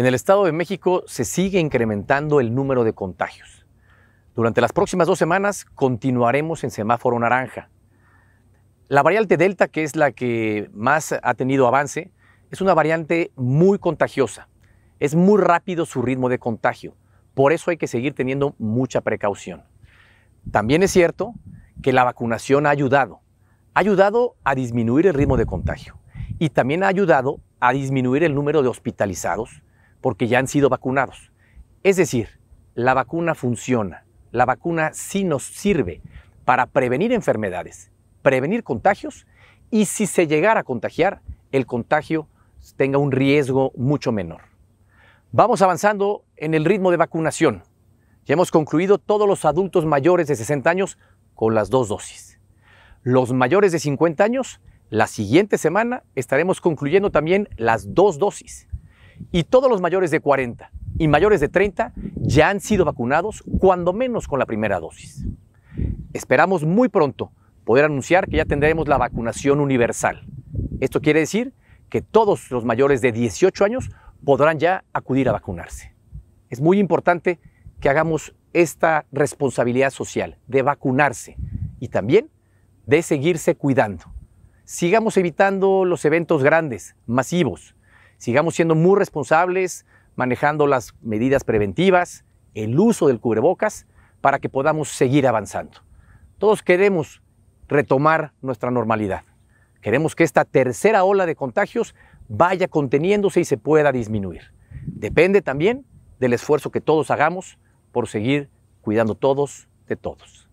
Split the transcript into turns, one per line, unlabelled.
En el Estado de México se sigue incrementando el número de contagios. Durante las próximas dos semanas continuaremos en semáforo naranja. La variante Delta, que es la que más ha tenido avance, es una variante muy contagiosa. Es muy rápido su ritmo de contagio. Por eso hay que seguir teniendo mucha precaución. También es cierto que la vacunación ha ayudado. Ha ayudado a disminuir el ritmo de contagio y también ha ayudado a disminuir el número de hospitalizados porque ya han sido vacunados. Es decir, la vacuna funciona, la vacuna sí nos sirve para prevenir enfermedades, prevenir contagios y si se llegara a contagiar, el contagio tenga un riesgo mucho menor. Vamos avanzando en el ritmo de vacunación. Ya hemos concluido todos los adultos mayores de 60 años con las dos dosis. Los mayores de 50 años, la siguiente semana estaremos concluyendo también las dos dosis y todos los mayores de 40 y mayores de 30 ya han sido vacunados, cuando menos con la primera dosis. Esperamos muy pronto poder anunciar que ya tendremos la vacunación universal. Esto quiere decir que todos los mayores de 18 años podrán ya acudir a vacunarse. Es muy importante que hagamos esta responsabilidad social de vacunarse y también de seguirse cuidando. Sigamos evitando los eventos grandes, masivos, sigamos siendo muy responsables, manejando las medidas preventivas, el uso del cubrebocas, para que podamos seguir avanzando. Todos queremos retomar nuestra normalidad. Queremos que esta tercera ola de contagios vaya conteniéndose y se pueda disminuir. Depende también del esfuerzo que todos hagamos por seguir cuidando todos de todos.